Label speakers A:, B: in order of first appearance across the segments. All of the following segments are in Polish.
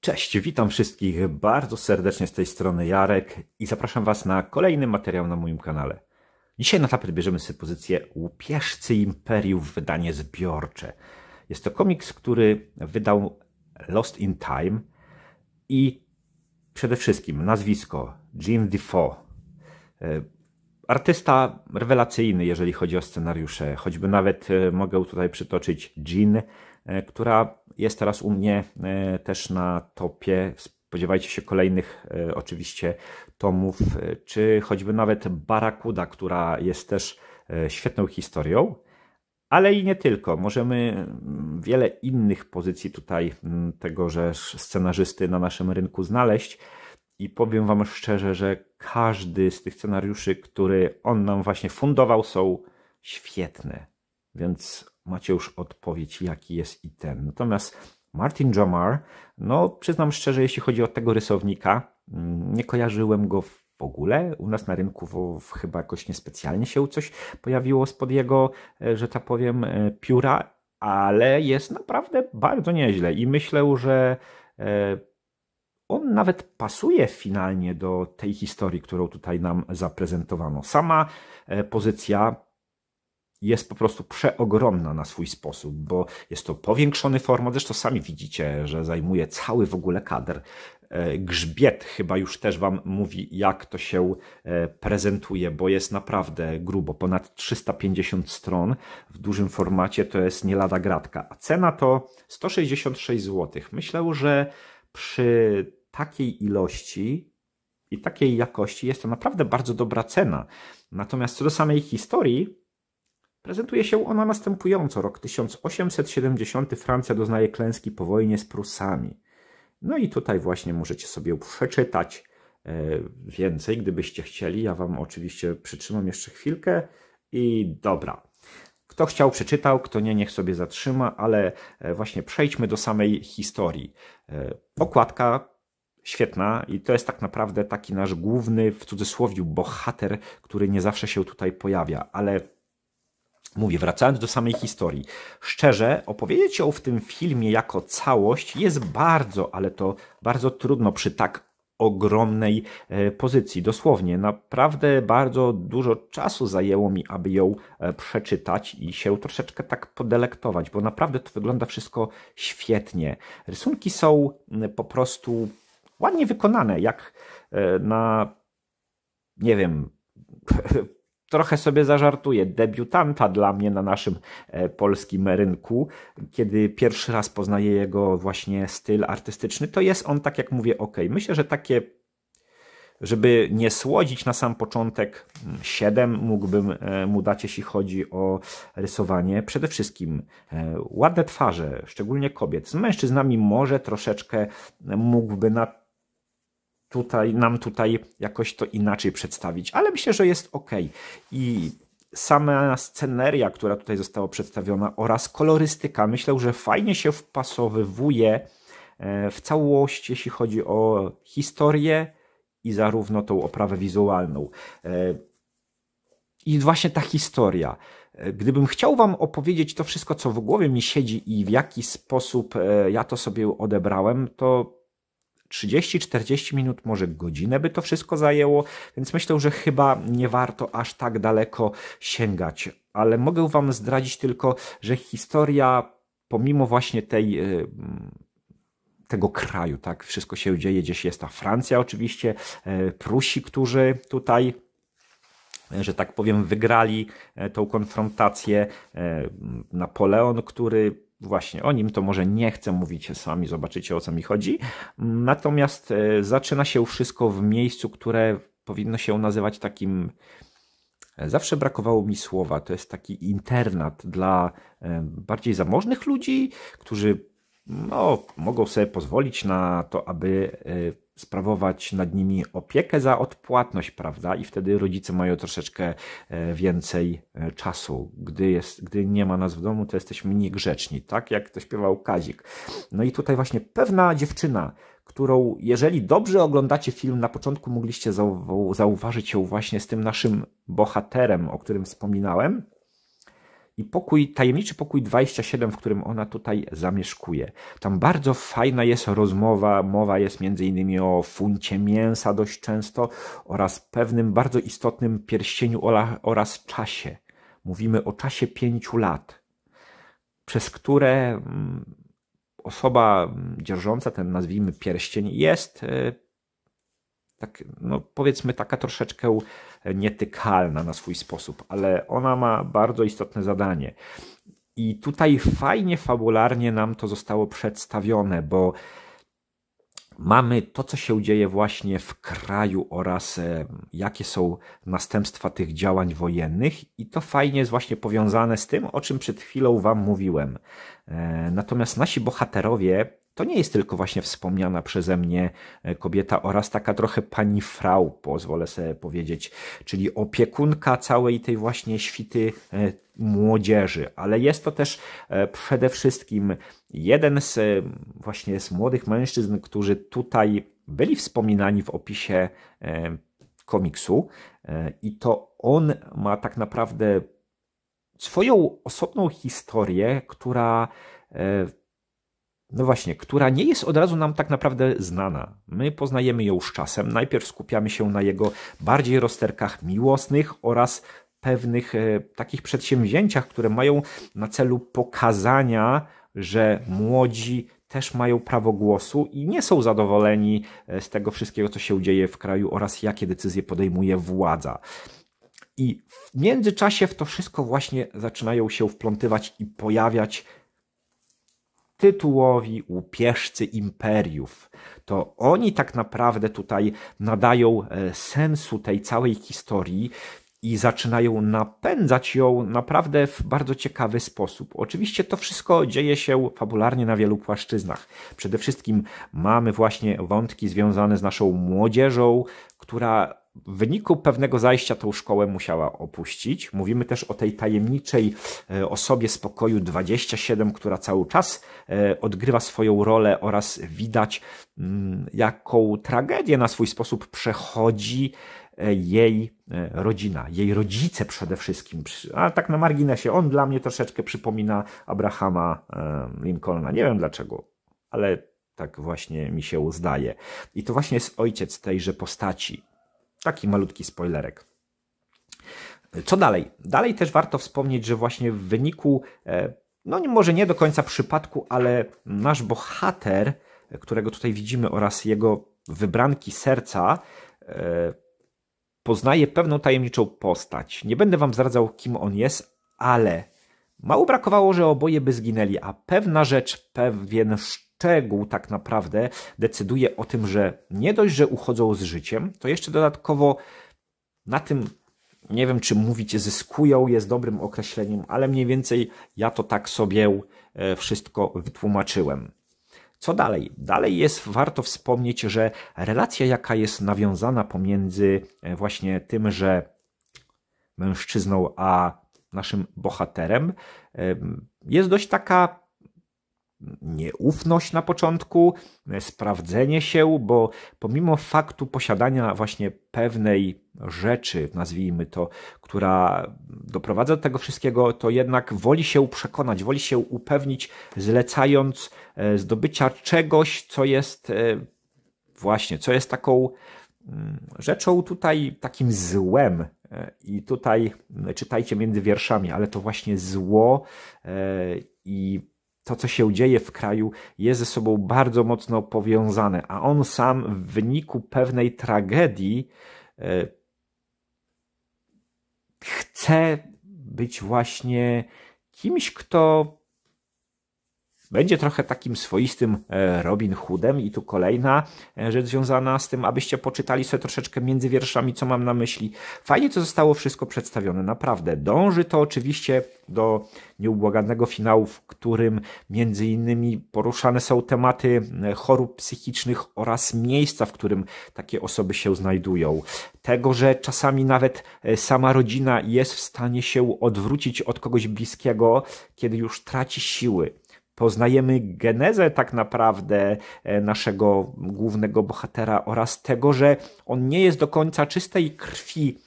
A: Cześć, witam wszystkich bardzo serdecznie z tej strony Jarek i zapraszam Was na kolejny materiał na moim kanale. Dzisiaj na tapet bierzemy sobie pozycję Imperium w wydanie zbiorcze. Jest to komiks, który wydał Lost in Time i przede wszystkim nazwisko Jim Defoe e, artysta rewelacyjny, jeżeli chodzi o scenariusze. Choćby nawet e, mogę tutaj przytoczyć Jean, e, która jest teraz u mnie e, też na topie. Spodziewajcie się kolejnych oczywiście tomów, czy choćby nawet Barakuda, która jest też świetną historią. Ale i nie tylko. Możemy mm, wiele innych pozycji tutaj mm, tegoż scenarzysty na naszym rynku znaleźć. I powiem Wam szczerze, że każdy z tych scenariuszy, który on nam właśnie fundował, są świetne. Więc macie już odpowiedź, jaki jest i ten. Natomiast Martin Jamar, no przyznam szczerze, jeśli chodzi o tego rysownika, nie kojarzyłem go w ogóle. U nas na rynku w, chyba jakoś niespecjalnie się coś pojawiło spod jego, e, że tak powiem, e, pióra, ale jest naprawdę bardzo nieźle i myślę, że e, on nawet pasuje finalnie do tej historii, którą tutaj nam zaprezentowano. Sama e, pozycja jest po prostu przeogromna na swój sposób, bo jest to powiększony format. Zresztą sami widzicie, że zajmuje cały w ogóle kadr. E, grzbiet chyba już też Wam mówi, jak to się e, prezentuje, bo jest naprawdę grubo, ponad 350 stron w dużym formacie, to jest nie lada gratka. A cena to 166 zł. Myślę, że przy takiej ilości i takiej jakości jest to naprawdę bardzo dobra cena. Natomiast co do samej historii, prezentuje się ona następująco. Rok 1870 Francja doznaje klęski po wojnie z Prusami. No i tutaj właśnie możecie sobie przeczytać e, więcej, gdybyście chcieli. Ja Wam oczywiście przytrzymam jeszcze chwilkę i dobra. Kto chciał, przeczytał, kto nie, niech sobie zatrzyma, ale e, właśnie przejdźmy do samej historii. E, okładka świetna i to jest tak naprawdę taki nasz główny, w cudzysłowie, bohater, który nie zawsze się tutaj pojawia, ale Mówię, wracając do samej historii. Szczerze, opowiedzieć ją w tym filmie jako całość jest bardzo, ale to bardzo trudno przy tak ogromnej e, pozycji. Dosłownie, naprawdę bardzo dużo czasu zajęło mi, aby ją e, przeczytać i się troszeczkę tak podelektować, bo naprawdę to wygląda wszystko świetnie. Rysunki są po prostu ładnie wykonane, jak e, na, nie wiem, trochę sobie zażartuję, debiutanta dla mnie na naszym e, polskim rynku. Kiedy pierwszy raz poznaję jego właśnie styl artystyczny, to jest on, tak jak mówię, ok. Myślę, że takie, żeby nie słodzić na sam początek, 7 mm, mógłbym e, mu dać, jeśli chodzi o rysowanie. Przede wszystkim e, ładne twarze, szczególnie kobiet. Z mężczyznami może troszeczkę mógłby na tutaj, nam tutaj jakoś to inaczej przedstawić, ale myślę, że jest ok. I sama sceneria, która tutaj została przedstawiona oraz kolorystyka, myślę, że fajnie się wpasowywuje e, w całość, jeśli chodzi o historię i zarówno tą oprawę wizualną. E, I właśnie ta historia. E, gdybym chciał Wam opowiedzieć to wszystko, co w głowie mi siedzi i w jaki sposób ja to sobie odebrałem, to 30-40 minut, może godzinę by to wszystko zajęło, więc myślę, że chyba nie warto aż tak daleko sięgać. Ale mogę Wam zdradzić tylko, że historia, pomimo właśnie tej y, mm, tego kraju, tak? Wszystko się dzieje, gdzieś jest ta Francja oczywiście, e, Prusi, którzy tutaj e, że tak powiem, wygrali e, tą konfrontację. Napoleon, który właśnie o nim, to może nie chcę mówić, sami zobaczycie o co mi chodzi. Natomiast e, zaczyna się wszystko w miejscu, które powinno się nazywać takim. E, zawsze brakowało mi słowa. To jest taki internat dla e, bardziej zamożnych ludzi, którzy no, mogą sobie pozwolić na to, aby sprawować nad nimi opiekę za odpłatność, prawda? I wtedy rodzice mają troszeczkę e, więcej e, czasu. Gdy, jest, gdy nie ma nas w domu, to jesteśmy niegrzeczni, tak? Jak to śpiewał Kazik. No i tutaj właśnie pewna dziewczyna, którą, jeżeli dobrze oglądacie film, na początku mogliście zauważyć ją właśnie z tym naszym bohaterem, o którym wspominałem, i pokój, tajemniczy pokój 27, w którym ona tutaj zamieszkuje. Tam bardzo fajna jest rozmowa, mowa jest między innymi o funcie mięsa dość często oraz pewnym bardzo istotnym pierścieniu oraz czasie. Mówimy o czasie pięciu lat, przez które mm, osoba mm, dzierżąca ten, nazwijmy, pierścień jest e, tak, no powiedzmy taka troszeczkę nietykalna na swój sposób, ale ona ma bardzo istotne zadanie. I tutaj fajnie, fabularnie nam to zostało przedstawione, bo mamy to, co się dzieje właśnie w kraju oraz e, jakie są następstwa tych działań wojennych, i to fajnie jest właśnie powiązane z tym, o czym przed chwilą Wam mówiłem. E, natomiast nasi bohaterowie to nie jest tylko właśnie wspomniana przeze mnie e, kobieta oraz taka trochę pani frau, pozwolę sobie powiedzieć, czyli opiekunka całej tej właśnie świty e, młodzieży, ale jest to też e, przede wszystkim jeden z właśnie z młodych mężczyzn, którzy tutaj byli wspominani w opisie komiksu i to on ma tak naprawdę swoją osobną historię, która no właśnie, która nie jest od razu nam tak naprawdę znana. My poznajemy ją z czasem. Najpierw skupiamy się na jego bardziej rozterkach miłosnych oraz pewnych e, takich przedsięwzięciach, które mają na celu pokazania, że młodzi też mają prawo głosu i nie są zadowoleni e, z tego wszystkiego, co się dzieje w kraju oraz jakie decyzje podejmuje władza. I w międzyczasie w to wszystko właśnie zaczynają się wplątywać i pojawiać tytułowi łupieżcy imperiów. To oni tak naprawdę tutaj nadają e, sensu tej całej historii, i zaczynają napędzać ją naprawdę w bardzo ciekawy sposób. Oczywiście to wszystko dzieje się fabularnie na wielu płaszczyznach. Przede wszystkim mamy właśnie wątki związane z naszą młodzieżą, która w wyniku pewnego zajścia tą szkołę musiała opuścić. Mówimy też o tej tajemniczej e, osobie z pokoju 27, która cały czas e, odgrywa swoją rolę oraz widać, mm, jaką tragedię na swój sposób przechodzi e, jej rodzina, jej rodzice przede wszystkim. A tak na marginesie, on dla mnie troszeczkę przypomina Abrahama Lincolna. Nie wiem dlaczego, ale tak właśnie mi się zdaje. I to właśnie jest ojciec tejże postaci. Taki malutki spoilerek. Co dalej? Dalej też warto wspomnieć, że właśnie w wyniku, e, no może nie do końca przypadku, ale nasz bohater, którego tutaj widzimy, oraz jego wybranki serca, e, poznaje pewną tajemniczą postać. Nie będę wam zdradzał, kim on jest, ale mało brakowało, że oboje by zginęli, a pewna rzecz, pewien szczegół tak naprawdę decyduje o tym, że nie dość, że uchodzą z życiem, to jeszcze dodatkowo na tym nie wiem, czy mówić zyskują jest dobrym określeniem, ale mniej więcej ja to tak sobie e, wszystko wytłumaczyłem. Co dalej? Dalej jest warto wspomnieć, że relacja, jaka jest nawiązana pomiędzy e, właśnie tym, że mężczyzną a naszym bohaterem, e, jest dość taka nieufność na początku, sprawdzenie się, bo pomimo faktu posiadania właśnie pewnej rzeczy, nazwijmy to, która doprowadza do tego wszystkiego, to jednak woli się przekonać, woli się upewnić, zlecając e, zdobycia czegoś, co jest e, właśnie, co jest taką mm, rzeczą tutaj, takim złem. E, I tutaj czytajcie między wierszami, ale to właśnie zło i to, co się dzieje w kraju, jest ze sobą bardzo mocno powiązane, a on sam w wyniku pewnej tragedii e, chce być właśnie kimś, kto będzie trochę takim swoistym e, Robin Hoodem. I tu kolejna e, rzecz związana z tym, abyście poczytali sobie troszeczkę między wierszami, co mam na myśli. Fajnie to zostało wszystko przedstawione, naprawdę. Dąży to oczywiście do nieubłaganego finału, w którym między innymi poruszane są tematy e, chorób psychicznych oraz miejsca, w którym takie osoby się znajdują. Tego, że czasami nawet sama rodzina jest w stanie się odwrócić od kogoś bliskiego, kiedy już traci siły poznajemy genezę tak naprawdę e, naszego głównego bohatera oraz tego, że on nie jest do końca czystej krwi.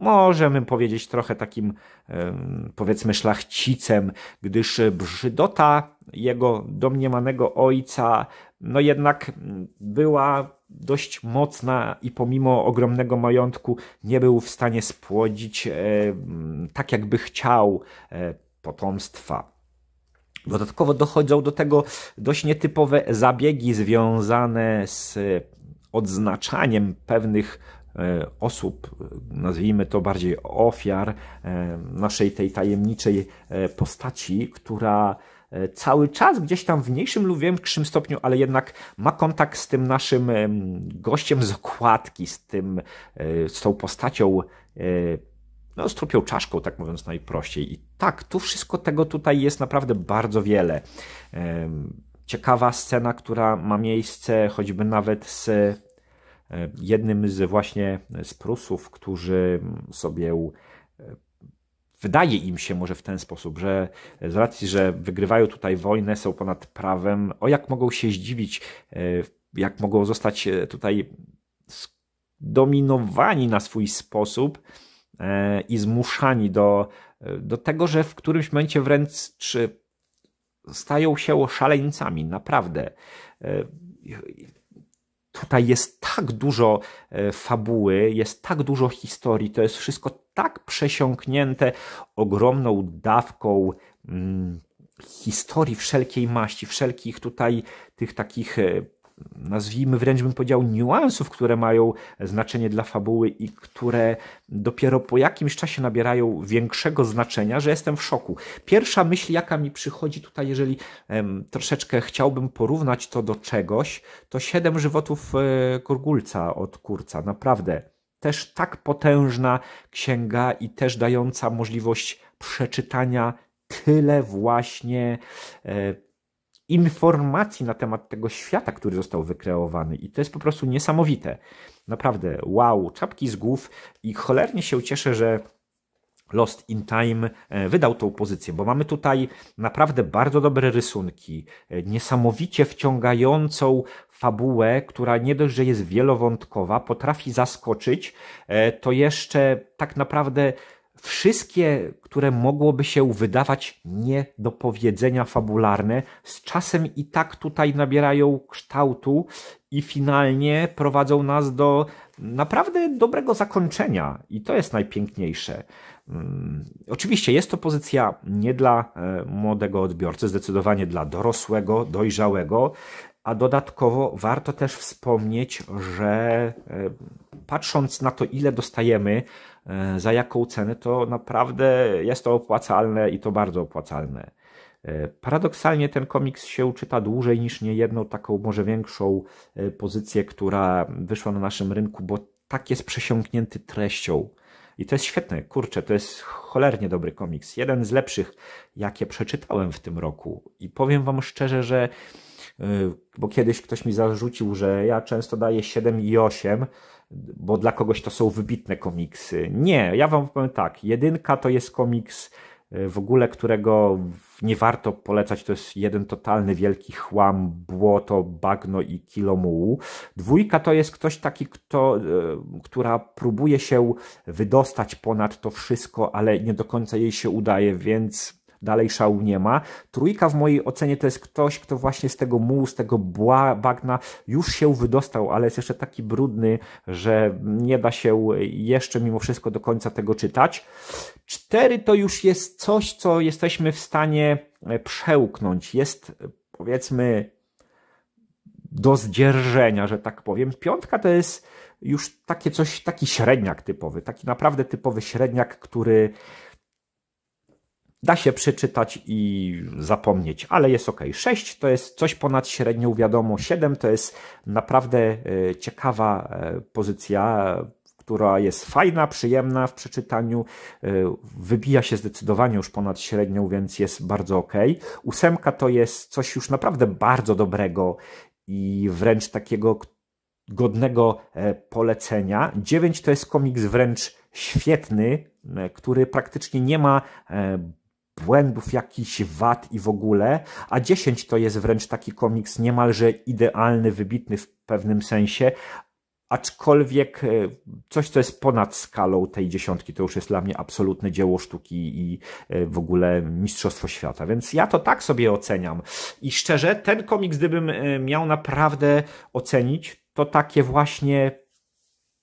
A: Możemy powiedzieć trochę takim, powiedzmy, szlachcicem, gdyż brzydota jego domniemanego ojca, no jednak była dość mocna i pomimo ogromnego majątku nie był w stanie spłodzić e, tak, jakby chciał e, potomstwa. Dodatkowo dochodzą do tego dość nietypowe zabiegi związane z odznaczaniem pewnych e, osób, nazwijmy to bardziej ofiar e, naszej tej tajemniczej e, postaci, która cały czas gdzieś tam w mniejszym lub większym stopniu, ale jednak ma kontakt z tym naszym gościem z okładki, z tym, z tą postacią no, z czaszką, tak mówiąc najprościej. I tak, tu wszystko tego tutaj jest naprawdę bardzo wiele. Ciekawa scena, która ma miejsce choćby nawet z jednym z właśnie z Prusów, którzy sobie wydaje im się może w ten sposób, że z racji, że wygrywają tutaj wojnę, są ponad prawem, o jak mogą się zdziwić, e, jak mogą zostać e, tutaj zdominowani na swój sposób E, i zmuszani do, do tego, że w którymś momencie wręcz stają się szaleńcami, naprawdę. E, tutaj jest tak dużo e, fabuły, jest tak dużo historii, to jest wszystko tak przesiąknięte ogromną dawką mm, historii wszelkiej maści, wszelkich tutaj tych takich nazwijmy wręcz bym powiedział, niuansów, które mają znaczenie dla fabuły i które dopiero po jakimś czasie nabierają większego znaczenia, że jestem w szoku. Pierwsza myśl, jaka mi przychodzi tutaj, jeżeli troszeczkę chciałbym porównać to do czegoś, to siedem żywotów Kurgulca e, od Kurca. Naprawdę też tak potężna księga i też dająca możliwość przeczytania tyle właśnie e, informacji na temat tego świata, który został wykreowany. I to jest po prostu niesamowite. Naprawdę, wow, czapki z głów i cholernie się cieszę, że Lost in Time e, wydał tą pozycję, bo mamy tutaj naprawdę bardzo dobre rysunki, e, niesamowicie wciągającą fabułę, która nie dość, że jest wielowątkowa, potrafi zaskoczyć, e, to jeszcze tak naprawdę wszystkie, które mogłoby się wydawać nie do powiedzenia fabularne, z czasem i tak tutaj nabierają kształtu i finalnie prowadzą nas do naprawdę dobrego zakończenia. I to jest najpiękniejsze. Mm, oczywiście jest to pozycja nie dla e, młodego odbiorcy, zdecydowanie dla dorosłego, dojrzałego, a dodatkowo warto też wspomnieć, że e, patrząc na to, ile dostajemy, E, za jaką cenę, to naprawdę jest to opłacalne i to bardzo opłacalne. E, paradoksalnie ten komiks się czyta dłużej niż jedną taką może większą e, pozycję, która wyszła na naszym rynku, bo tak jest przesiąknięty treścią. I to jest świetne, kurczę, to jest cholernie dobry komiks. Jeden z lepszych, jakie przeczytałem w tym roku. I powiem Wam szczerze, że Y, bo kiedyś ktoś mi zarzucił, że ja często daję 7 i 8, bo dla kogoś to są wybitne komiksy. Nie, ja wam powiem tak, jedynka to jest komiks y, w ogóle, którego nie warto polecać, to jest jeden totalny wielki chłam, błoto, bagno i kilo mułu. Dwójka to jest ktoś taki, kto, y, która próbuje się wydostać ponad to wszystko, ale nie do końca jej się udaje, więc dalej szału nie ma. Trójka w mojej ocenie to jest ktoś, kto właśnie z tego mułu, z tego bła, bagna już się wydostał, ale jest jeszcze taki brudny, że nie da się jeszcze mimo wszystko do końca tego czytać. Cztery to już jest coś, co jesteśmy w stanie e, przełknąć. Jest e, powiedzmy do zdzierżenia, że tak powiem. Piątka to jest już takie coś, taki średniak typowy, taki naprawdę typowy średniak, który da się przeczytać i zapomnieć, ale jest ok. 6 to jest coś ponad średnią, wiadomo. 7 to jest naprawdę e, ciekawa e, pozycja, która jest fajna, przyjemna w przeczytaniu, e, wybija się zdecydowanie już ponad średnią, więc jest bardzo ok. 8 to jest coś już naprawdę bardzo dobrego i wręcz takiego godnego polecenia. Dziewięć to jest komiks wręcz świetny, który praktycznie nie ma błędów, jakichś wad i w ogóle, a 10 to jest wręcz taki komiks niemalże idealny, wybitny w pewnym sensie, aczkolwiek e, coś, co jest ponad skalą tej dziesiątki, to już jest dla mnie absolutne dzieło sztuki i e, w ogóle mistrzostwo świata, więc ja to tak sobie oceniam. I szczerze, ten komiks, gdybym e, miał naprawdę ocenić, to takie właśnie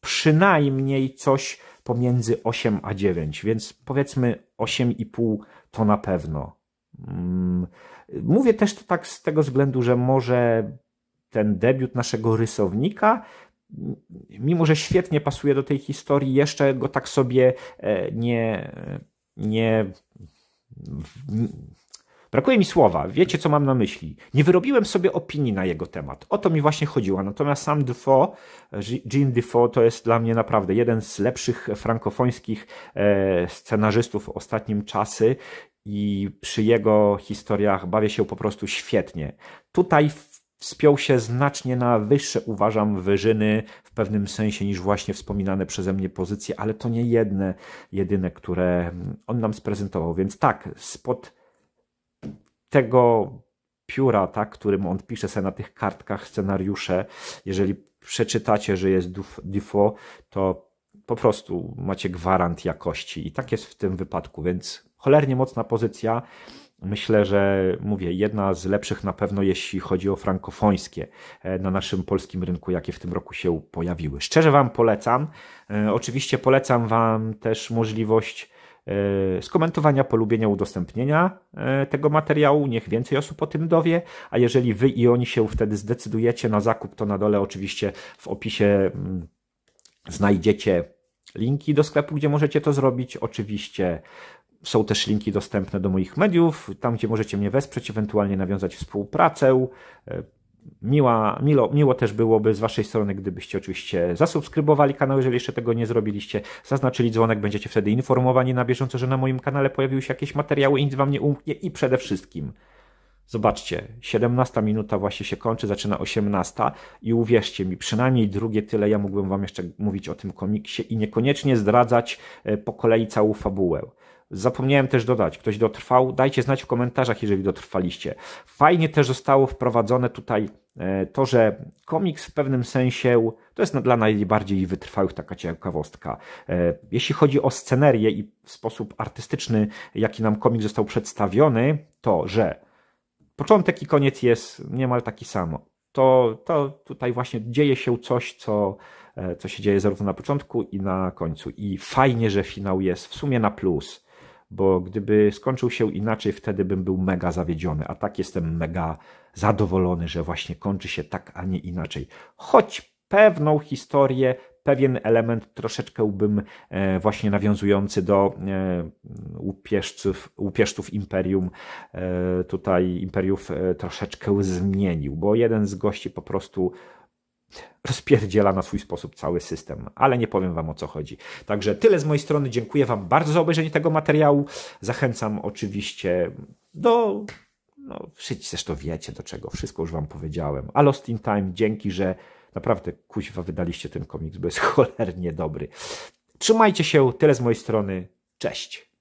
A: przynajmniej coś pomiędzy 8 a 9, więc powiedzmy 8,5 to na pewno. Mm. Mówię też to tak z tego względu, że może ten debiut naszego rysownika, mm, mimo że świetnie pasuje do tej historii, jeszcze go tak sobie e, nie, nie Brakuje mi słowa, wiecie co mam na myśli. Nie wyrobiłem sobie opinii na jego temat. O to mi właśnie chodziło. Natomiast sam Defoe, Jean Defoe to jest dla mnie naprawdę jeden z lepszych frankofońskich e, scenarzystów ostatnim czasy i przy jego historiach bawię się po prostu świetnie. Tutaj wspiął się znacznie na wyższe, uważam, wyżyny w pewnym sensie niż właśnie wspominane przeze mnie pozycje, ale to nie jedne, jedyne, które mm, on nam sprezentował. Więc tak, spod tego pióra, tak, którym on pisze sobie na tych kartkach scenariusze, jeżeli przeczytacie, że jest Dufo, to po prostu macie gwarant jakości. I tak jest w tym wypadku, więc cholernie mocna pozycja. Myślę, że mówię, jedna z lepszych na pewno, jeśli chodzi o frankofońskie e, na naszym polskim rynku, jakie w tym roku się pojawiły. Szczerze Wam polecam. E, oczywiście polecam Wam też możliwość skomentowania, e, polubienia, udostępnienia e, tego materiału. Niech więcej osób o tym dowie. A jeżeli wy i oni się wtedy zdecydujecie na zakup, to na dole oczywiście w opisie mm, znajdziecie linki do sklepu, gdzie możecie to zrobić. Oczywiście są też linki dostępne do moich mediów, tam gdzie możecie mnie wesprzeć, ewentualnie nawiązać współpracę. E, Miła, milo, miło też byłoby z Waszej strony, gdybyście oczywiście zasubskrybowali kanał, jeżeli jeszcze tego nie zrobiliście, zaznaczyli dzwonek, będziecie wtedy informowani na bieżąco, że na moim kanale pojawiły się jakieś materiały i nic Wam nie umknie i przede wszystkim Zobaczcie, 17 minuta właśnie się kończy, zaczyna 18 i uwierzcie mi, przynajmniej drugie tyle ja mógłbym Wam jeszcze mówić o tym komiksie i niekoniecznie zdradzać e, po kolei całą fabułę. Zapomniałem też dodać, ktoś dotrwał, dajcie znać w komentarzach, jeżeli dotrwaliście. Fajnie też zostało wprowadzone tutaj e, to, że komiks w pewnym sensie to jest dla najbardziej wytrwałych taka ciekawostka. E, jeśli chodzi o scenerię i sposób artystyczny, jaki nam komiks został przedstawiony, to że początek i koniec jest niemal taki samo. To, to tutaj właśnie dzieje się coś, co, e, co się dzieje zarówno na początku i na końcu. I fajnie, że finał jest w sumie na plus bo gdyby skończył się inaczej, wtedy bym był mega zawiedziony, a tak jestem mega zadowolony, że właśnie kończy się tak, a nie inaczej. Choć pewną historię, pewien element troszeczkę bym e, właśnie nawiązujący do łupieżców, e, łupieżców Imperium, e, tutaj Imperiów troszeczkę zmienił, bo jeden z gości po prostu rozpierdziela na swój sposób cały system, ale nie powiem Wam o co chodzi. Także tyle z mojej strony. Dziękuję Wam bardzo za obejrzenie tego materiału. Zachęcam oczywiście do. No, wszyscy zresztą wiecie do czego, wszystko już Wam powiedziałem. A Lost in Time, dzięki, że naprawdę kuźwa wydaliście ten komiks, bo jest cholernie dobry. Trzymajcie się, tyle z mojej strony. Cześć!